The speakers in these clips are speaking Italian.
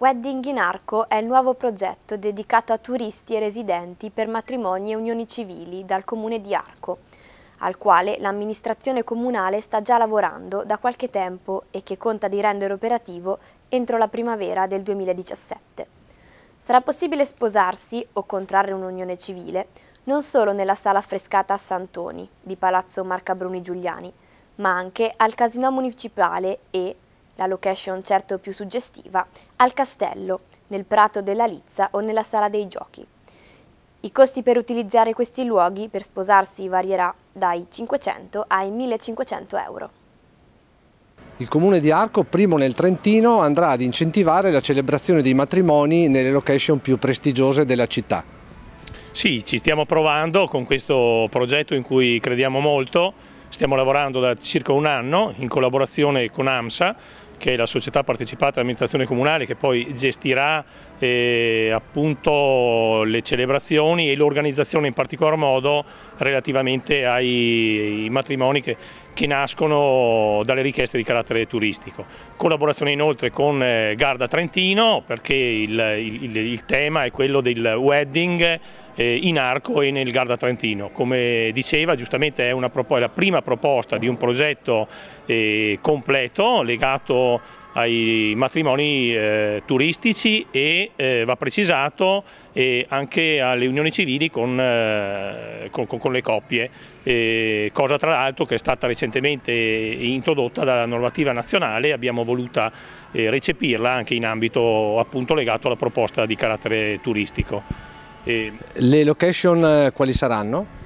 Wedding in Arco è il nuovo progetto dedicato a turisti e residenti per matrimoni e unioni civili dal comune di Arco, al quale l'amministrazione comunale sta già lavorando da qualche tempo e che conta di rendere operativo entro la primavera del 2017. Sarà possibile sposarsi o contrarre un'unione civile non solo nella sala affrescata a Santoni di Palazzo Marca Bruni Giuliani, ma anche al Casino Municipale e la location certo più suggestiva, al castello, nel prato della Lizza o nella sala dei giochi. I costi per utilizzare questi luoghi per sposarsi varierà dai 500 ai 1500 euro. Il comune di Arco, primo nel Trentino, andrà ad incentivare la celebrazione dei matrimoni nelle location più prestigiose della città. Sì, ci stiamo provando con questo progetto in cui crediamo molto, stiamo lavorando da circa un anno in collaborazione con AMSA che è la società partecipata all'amministrazione comunale che poi gestirà eh, appunto le celebrazioni e l'organizzazione in particolar modo relativamente ai matrimoni che, che, nascono dalle richieste di carattere turistico. Collaborazione inoltre con eh, Garda Trentino perché il, il, il, tema è quello del wedding eh, in arco e nel Garda Trentino. Come diceva giustamente è, una, è la prima proposta di un progetto eh, completo legato ai matrimoni eh, turistici e eh, va precisato eh, anche alle unioni civili con, eh, con, con le coppie, eh, cosa tra l'altro che è stata recentemente introdotta dalla normativa nazionale e abbiamo voluta eh, recepirla anche in ambito appunto legato alla proposta di carattere turistico. Le location quali saranno?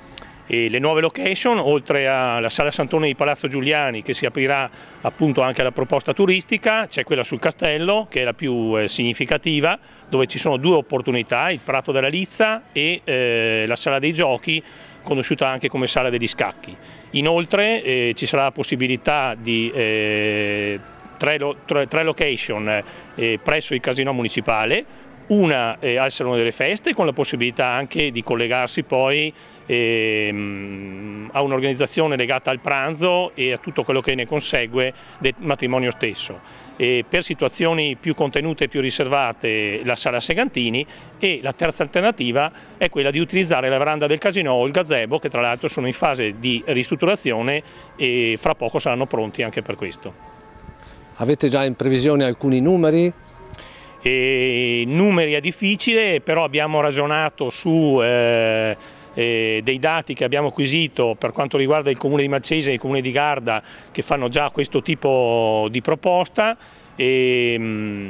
e le nuove location, oltre alla Sala Santone di Palazzo Giuliani che si aprirà appunto anche alla proposta turistica, c'è quella sul castello che è la più eh, significativa dove ci sono due opportunità, il Prato della Lizza e eh, la Sala dei Giochi conosciuta anche come Sala degli Scacchi. Inoltre eh, ci sarà la possibilità di eh, tre, tre, tre location eh, presso il Casino Municipale una eh, al Salone delle Feste con la possibilità anche di collegarsi poi ehm, a un'organizzazione legata al pranzo e a tutto quello che ne consegue del matrimonio stesso. E per situazioni più contenute e più riservate la sala Segantini e la terza alternativa è quella di utilizzare la veranda del casino o il gazebo che tra l'altro sono in fase di ristrutturazione e fra poco saranno pronti anche per questo. Avete già in previsione alcuni numeri? E numeri è difficile, però abbiamo ragionato su eh, eh, dei dati che abbiamo acquisito per quanto riguarda il comune di Marcese e il comune di Garda che fanno già questo tipo di proposta e, ehm,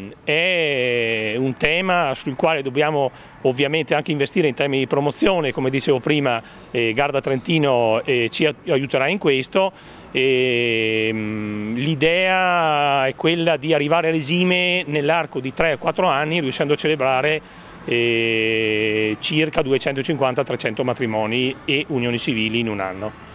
mh, è un tema sul quale dobbiamo ovviamente anche investire in termini di promozione, come dicevo prima eh, Garda Trentino eh, ci aiuterà in questo Ehm, l'idea è quella di arrivare a resime nell'arco di 3-4 anni riuscendo a celebrare eh, circa 250-300 matrimoni e unioni civili in un anno.